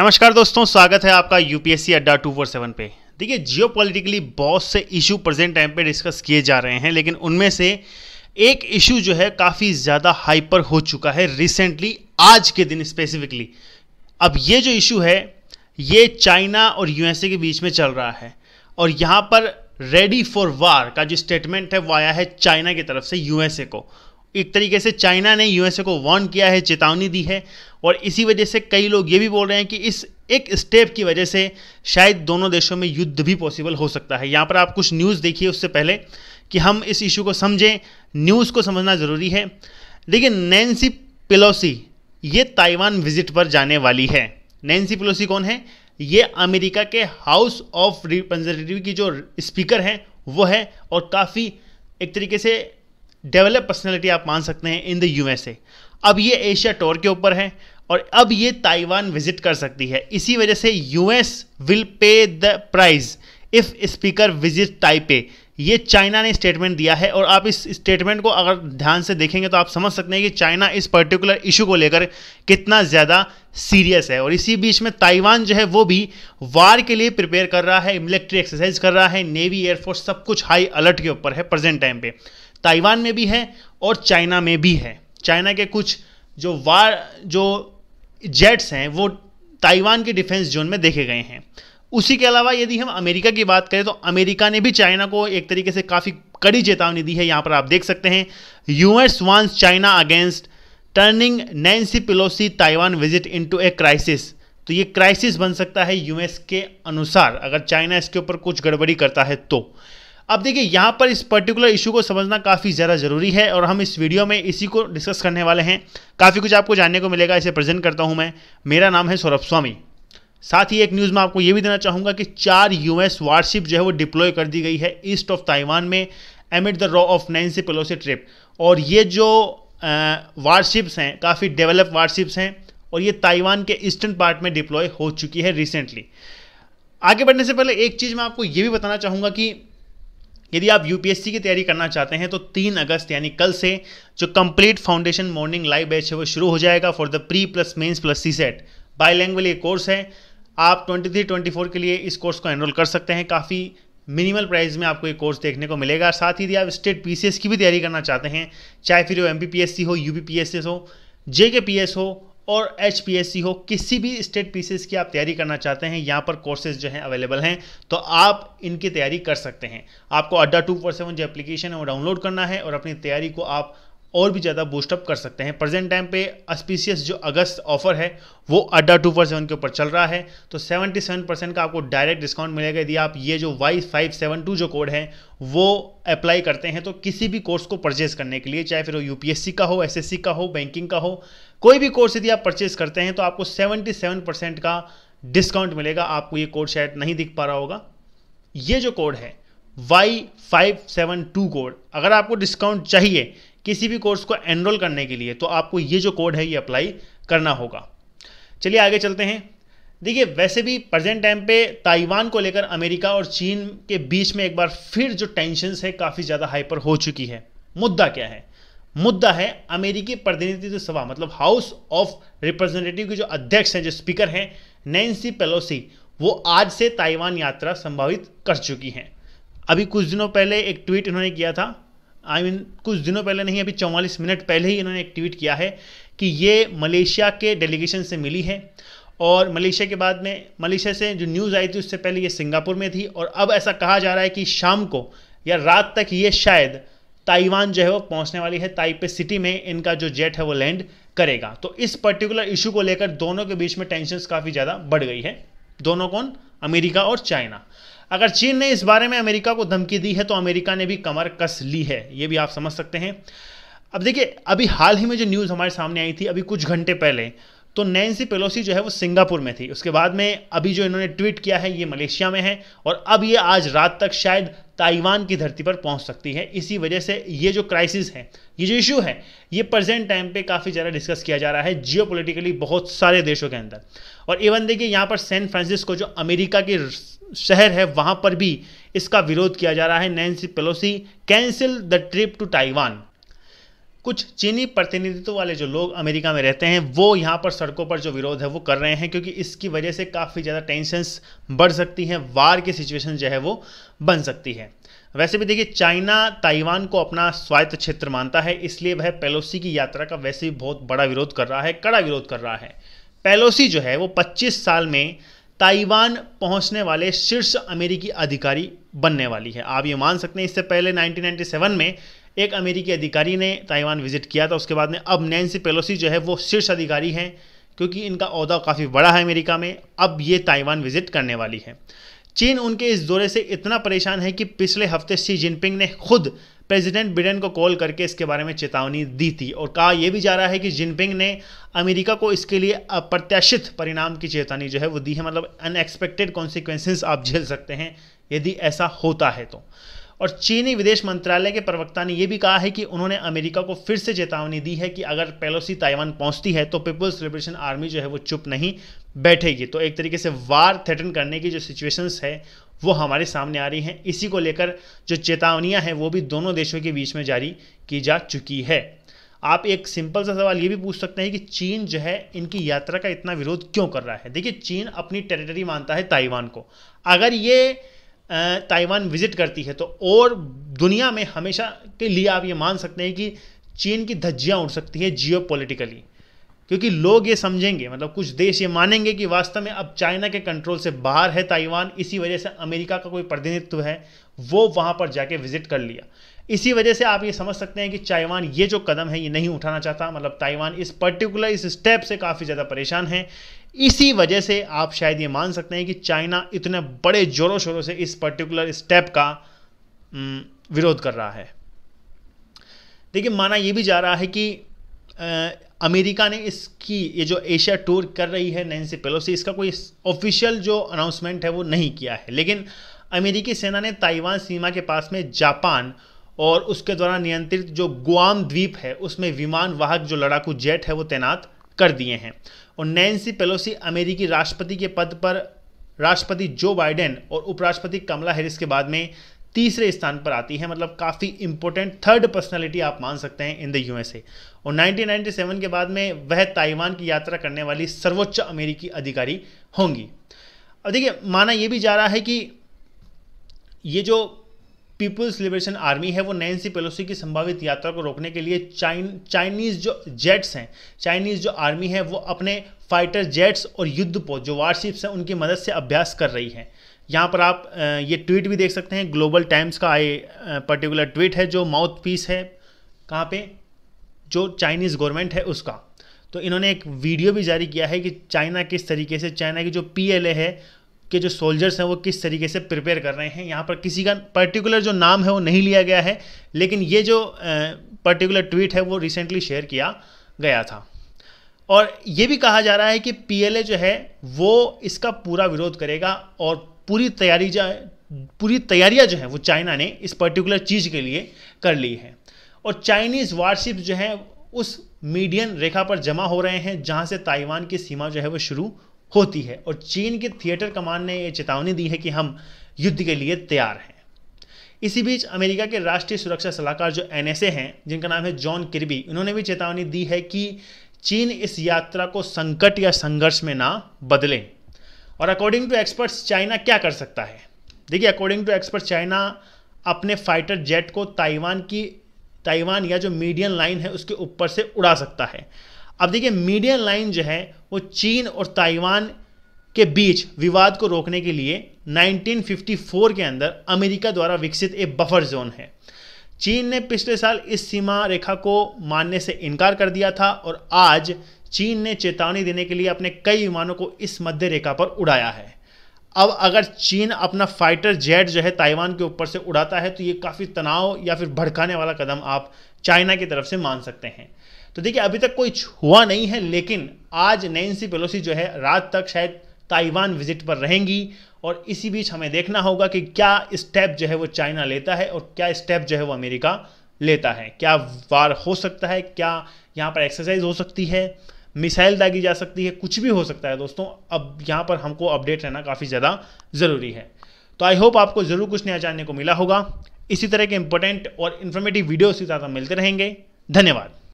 नमस्कार दोस्तों स्वागत है आपका यूपीएससी अड्डा टू फोर सेवन पे देखिए जियो पॉलिटिकली बहुत से इशू प्रेजेंट टाइम पे डिस्कस किए जा रहे हैं लेकिन उनमें से एक इशू जो है काफ़ी ज़्यादा हाइपर हो चुका है रिसेंटली आज के दिन स्पेसिफिकली अब ये जो इशू है ये चाइना और यूएसए के बीच में चल रहा है और यहाँ पर रेडी फॉर वार का जो स्टेटमेंट है वो आया है चाइना की तरफ से यूएसए को एक तरीके से चाइना ने यूएसए को वार्न किया है चेतावनी दी है और इसी वजह से कई लोग ये भी बोल रहे हैं कि इस एक स्टेप की वजह से शायद दोनों देशों में युद्ध भी पॉसिबल हो सकता है यहाँ पर आप कुछ न्यूज़ देखिए उससे पहले कि हम इस इशू को समझें न्यूज़ को समझना ज़रूरी है देखिए नैन्सी पिलोसी ये ताइवान विजिट पर जाने वाली है नैन्सी पिलोसी कौन है ये अमेरिका के हाउस ऑफ रिप्रेजेंटेटिव की जो स्पीकर हैं वो है और काफ़ी एक तरीके से डेवलप पर्सनैलिटी आप मान सकते हैं इन द यूएसए अब ये एशिया टूर के ऊपर है और अब ये ताइवान विजिट कर सकती है इसी वजह से US will pay the price if speaker visit Taipei ये चाइना ने स्टेटमेंट दिया है और आप इस स्टेटमेंट को अगर ध्यान से देखेंगे तो आप समझ सकते हैं कि चाइना इस पर्टिकुलर इशू को लेकर कितना ज़्यादा सीरियस है और इसी बीच में ताइवान जो है वो भी वार के लिए प्रिपेयर कर रहा है मिलिट्री एक्सरसाइज कर रहा है नेवी एयरफोर्स सब कुछ हाई अलर्ट के ऊपर है प्रेजेंट टाइम पे ताइवान में भी है और चाइना में भी है चाइना के कुछ जो वार जो जेट्स हैं वो ताइवान के डिफेंस जोन में देखे गए हैं उसी के अलावा यदि हम अमेरिका की बात करें तो अमेरिका ने भी चाइना को एक तरीके से काफ़ी कड़ी चेतावनी दी है यहाँ पर आप देख सकते हैं US warns China against turning Nancy Pelosi Taiwan visit into a crisis तो ये क्राइसिस बन सकता है यूएस के अनुसार अगर चाइना इसके ऊपर कुछ गड़बड़ी करता है तो अब देखिए यहाँ पर इस पर्टिकुलर इशू को समझना काफ़ी ज़्यादा ज़रूरी है और हम इस वीडियो में इसी को डिस्कस करने वाले हैं काफ़ी कुछ आपको जानने को मिलेगा इसे प्रेजेंट करता हूँ मैं मेरा नाम है सौरभ स्वामी साथ ही एक न्यूज़ में आपको ये भी देना चाहूँगा कि चार यूएस वारशिप जो है वो डिप्लॉय कर दी गई है ईस्ट ऑफ ताइवान में amid the row of Nancy से ट्रिप और ये जो वारशिप्स हैं काफ़ी डेवलप वारशिप्स हैं और ये ताइवान के ईस्टर्न पार्ट में डिप्लॉय हो चुकी है रिसेंटली आगे बढ़ने से पहले एक चीज़ मैं आपको ये भी बताना चाहूँगा कि यदि आप यूपीएससी की तैयारी करना चाहते हैं तो तीन अगस्त यानी कल से जो complete foundation morning live batch है वो शुरू हो जाएगा for the pre plus mains plus CSAT bilingual ये कोर्स है आप 23 24 के लिए इस कोर्स को एनरोल कर सकते हैं काफ़ी मिनिमल प्राइस में आपको ये कोर्स देखने को मिलेगा साथ ही यदि आप स्टेट पी की भी तैयारी करना चाहते हैं चाहे फिर वो एम हो यू हो जे हो और एच हो किसी भी स्टेट पीसीस की आप तैयारी करना चाहते हैं यहाँ पर कोर्सेज जो हैं अवेलेबल हैं तो आप इनकी तैयारी कर सकते हैं आपको अड्डा टू फोर सेवन जो एप्लीकेशन है वो डाउनलोड करना है और अपनी तैयारी को आप और भी ज़्यादा बूस्टअप कर सकते हैं प्रेजेंट टाइम पे अस्पीसियस जो अगस्त ऑफर है वो अड्डा टू फोर सेवन के ऊपर चल रहा है तो 77 सेवन परसेंट का आपको डायरेक्ट डिस्काउंट मिलेगा यदि आप ये जो वाई फाइव सेवन टू जो कोड है वो अप्लाई करते हैं तो किसी भी कोर्स को परचेज करने के लिए चाहे फिर वो यू का हो एस का हो बैंकिंग का हो कोई भी कोर्स यदि आप परचेज करते हैं तो आपको सेवेंटी सेवन परसेंट का डिस्काउंट मिलेगा आपको ये कोड शायद नहीं दिख पा रहा होगा ये जो कोड है Y five seven two code अगर आपको डिस्काउंट चाहिए किसी भी कोर्स को एनरोल करने के लिए तो आपको ये जो कोड है ये अप्लाई करना होगा चलिए आगे चलते हैं देखिए वैसे भी प्रेजेंट टाइम पे ताइवान को लेकर अमेरिका और चीन के बीच में एक बार फिर जो टेंशन है काफ़ी ज़्यादा हाइपर हो चुकी है मुद्दा क्या है मुद्दा है अमेरिकी प्रतिनिधित्व सभा मतलब हाउस ऑफ रिप्रेजेंटेटिव के जो अध्यक्ष हैं जो स्पीकर हैं नैन्सी पेलोसी वो आज से ताइवान यात्रा संभावित कर चुकी हैं अभी कुछ दिनों पहले एक ट्वीट इन्होंने किया था आई I मीन mean, कुछ दिनों पहले नहीं अभी चौवालीस मिनट पहले ही इन्होंने एक ट्वीट किया है कि ये मलेशिया के डेलीगेशन से मिली है और मलेशिया के बाद में मलेशिया से जो न्यूज़ आई थी उससे पहले ये सिंगापुर में थी और अब ऐसा कहा जा रहा है कि शाम को या रात तक ये शायद ताइवान जो है वो पहुंचने वाली है ताइपे सिटी में इनका जो जेट है वो लैंड करेगा तो इस पर्टिकुलर इशू को लेकर दोनों के बीच में टेंशन काफ़ी ज़्यादा बढ़ गई है दोनों कौन अमेरिका और चाइना अगर चीन ने इस बारे में अमेरिका को धमकी दी है तो अमेरिका ने भी कमर कस ली है ये भी आप समझ सकते हैं अब देखिए अभी हाल ही में जो न्यूज़ हमारे सामने आई थी अभी कुछ घंटे पहले तो नैन्सी पेलोसी जो है वो सिंगापुर में थी उसके बाद में अभी जो इन्होंने ट्वीट किया है ये मलेशिया में है और अब ये आज रात तक शायद ताइवान की धरती पर पहुंच सकती है इसी वजह से ये जो क्राइसिस है ये जो इशू है ये प्रेजेंट टाइम पे काफ़ी ज़्यादा डिस्कस किया जा रहा है जियो बहुत सारे देशों के अंदर और इवन देखिए यहाँ पर सैन फ्रांसिस्को जो अमेरिका की शहर है वहां पर भी इसका विरोध किया जा रहा है Nancy Pelosi cancel the trip to Taiwan कुछ चीनी प्रतिनिधित्व वाले जो लोग अमेरिका में रहते हैं वो यहाँ पर सड़कों पर जो विरोध है वो कर रहे हैं क्योंकि इसकी वजह से काफ़ी ज़्यादा टेंशंस बढ़ सकती हैं वार की सिचुएशन जो है वो बन सकती है वैसे भी देखिए चाइना ताइवान को अपना स्वायत्त क्षेत्र मानता है इसलिए वह पेलोसी की यात्रा का वैसे भी बहुत बड़ा विरोध कर रहा है कड़ा विरोध कर रहा है पेलोसी जो है वो 25 साल में ताइवान पहुंचने वाले शीर्ष अमेरिकी अधिकारी बनने वाली है आप ये मान सकते हैं इससे पहले 1997 में एक अमेरिकी अधिकारी ने ताइवान विजिट किया था उसके बाद में अब नैन्सी पेलोसी जो है वो शीर्ष अधिकारी हैं क्योंकि इनका अहदा काफ़ी बड़ा है अमेरिका में अब ये ताइवान विजिट करने वाली है चीन उनके इस दौरे से इतना परेशान है कि पिछले हफ्ते शी जिनपिंग ने खुद प्रेसिडेंट बिडेन को कॉल करके इसके बारे में चेतावनी दी थी और कहा यह भी जा रहा है कि जिनपिंग ने अमेरिका को इसके लिए अप्रत्याशित परिणाम की चेतावनी जो है वो दी है मतलब अनएक्सपेक्टेड कॉन्सिक्वेंसेस आप झेल सकते हैं यदि ऐसा होता है तो और चीनी विदेश मंत्रालय के प्रवक्ता ने यह भी कहा है कि उन्होंने अमेरिका को फिर से चेतावनी दी है कि अगर पेलोसी ताइवान पहुंचती है तो पीपुल्स लिबरेशन आर्मी जो है वो चुप नहीं बैठेगी तो एक तरीके से वार थ्रेटन करने की जो सिचुएशंस है वो हमारे सामने आ रही हैं इसी को लेकर जो चेतावनियां हैं वो भी दोनों देशों के बीच में जारी की जा चुकी है आप एक सिंपल सा सवाल ये भी पूछ सकते हैं कि चीन जो है इनकी यात्रा का इतना विरोध क्यों कर रहा है देखिए चीन अपनी टेरिटरी मानता है ताइवान को अगर ये ताइवान विजिट करती है तो और दुनिया में हमेशा के लिए आप ये मान सकते हैं कि चीन की धज्जियाँ उड़ सकती है जियो पोलिटिकली क्योंकि लोग ये समझेंगे मतलब कुछ देश ये मानेंगे कि वास्तव में अब चाइना के कंट्रोल से बाहर है ताइवान इसी वजह से अमेरिका का कोई प्रतिनिधित्व है वो वहाँ पर जाके विजिट कर लिया इसी वजह से आप ये समझ सकते हैं कि ताइवान ये जो कदम है ये नहीं उठाना चाहता मतलब ताइवान इस पर्टिकुलर इस स्टेप से काफ़ी ज़्यादा परेशान है इसी वजह से आप शायद ये मान सकते हैं कि चाइना इतने बड़े जोरों शोरों से इस पर्टिकुलर स्टेप का विरोध कर रहा है देखिए माना यह भी जा रहा है कि आ, अमेरिका ने इसकी ये जो एशिया टूर कर रही है नैन्सी पेलोसी इसका कोई ऑफिशियल जो अनाउंसमेंट है वो नहीं किया है लेकिन अमेरिकी सेना ने ताइवान सीमा के पास में जापान और उसके द्वारा नियंत्रित जो गुआम द्वीप है उसमें विमान वाहक जो लड़ाकू जेट है वो तैनात कर दिए हैं और नैन्सी पेलोसी अमेरिकी राष्ट्रपति के पद पर राष्ट्रपति जो बाइडेन और उपराष्ट्रपति कमला हैरिस के बाद में तीसरे स्थान पर आती है मतलब काफ़ी इंपॉर्टेंट थर्ड पर्सनालिटी आप मान सकते हैं इन द यूएसए और 1997 के बाद में वह ताइवान की यात्रा करने वाली सर्वोच्च अमेरिकी अधिकारी होंगी अब देखिए माना यह भी जा रहा है कि ये जो पीपुल्स लिबरेशन आर्मी है वो नैन्सी पेलोसी की संभावित यात्रा को रोकने के लिए चाइन चाइनीज़ जो जेट्स हैं चाइनीज़ जो आर्मी है वो अपने फाइटर जेट्स और युद्ध पोत जो वारशिप्स हैं उनकी मदद से अभ्यास कर रही है यहाँ पर आप ये ट्वीट भी देख सकते हैं ग्लोबल टाइम्स का आए पर्टिकुलर ट्वीट है जो माउथ पीस है कहाँ पे जो चाइनीज़ गवर्नमेंट है उसका तो इन्होंने एक वीडियो भी जारी किया है कि चाइना किस तरीके से चाइना की जो पी है के जो सोल्जर्स हैं वो किस तरीके से प्रिपेयर कर रहे हैं यहाँ पर किसी का पर्टिकुलर जो नाम है वो नहीं लिया गया है लेकिन ये जो पर्टिकुलर ट्वीट है वो रिसेंटली शेयर किया गया था और ये भी कहा जा रहा है कि पीएलए जो है वो इसका पूरा विरोध करेगा और पूरी तैयारी जो पूरी तैयारियाँ जो है वो चाइना ने इस पर्टिकुलर चीज़ के लिए कर ली है और चाइनीज़ वारशिप जो है उस मीडियन रेखा पर जमा हो रहे हैं जहां से ताइवान की सीमा जो है वो शुरू होती है और चीन के थिएटर कमान ने यह चेतावनी दी है कि हम युद्ध के लिए तैयार हैं इसी बीच अमेरिका के राष्ट्रीय सुरक्षा सलाहकार जो एन हैं जिनका नाम है जॉन किरबी उन्होंने भी चेतावनी दी है कि चीन इस यात्रा को संकट या संघर्ष में ना बदलें और अकॉर्डिंग टू एक्सपर्ट्स चाइना क्या कर सकता है देखिए अकॉर्डिंग टू एक्सपर्ट चाइना अपने फाइटर जेट को ताइवान की ताइवान या जो मीडियम लाइन है उसके ऊपर से उड़ा सकता है अब देखिए मीडियन लाइन जो है वो चीन और ताइवान के बीच विवाद को रोकने के लिए 1954 के अंदर अमेरिका द्वारा विकसित एक बफर जोन है चीन ने पिछले साल इस सीमा रेखा को मानने से इनकार कर दिया था और आज चीन ने चेतावनी देने के लिए अपने कई विमानों को इस मध्य रेखा पर उड़ाया है अब अगर चीन अपना फाइटर जेट जो है ताइवान के ऊपर से उड़ाता है तो ये काफ़ी तनाव या फिर भड़काने वाला कदम आप चाइना की तरफ से मान सकते हैं तो देखिए अभी तक कोई हुआ नहीं है लेकिन आज नैन्सी पेलोसी जो है रात तक शायद ताइवान विजिट पर रहेंगी और इसी बीच हमें देखना होगा कि क्या स्टेप जो है वो चाइना लेता है और क्या स्टेप जो है वो अमेरिका लेता है क्या वार हो सकता है क्या यहाँ पर एक्सरसाइज हो सकती है मिसाइल दागी जा सकती है कुछ भी हो सकता है दोस्तों अब यहाँ पर हमको अपडेट रहना काफ़ी ज़्यादा ज़रूरी है तो आई होप आपको ज़रूर कुछ नया जानने को मिला होगा इसी तरह के इंपॉर्टेंट और इन्फॉर्मेटिव वीडियो इसी तरह मिलते रहेंगे धन्यवाद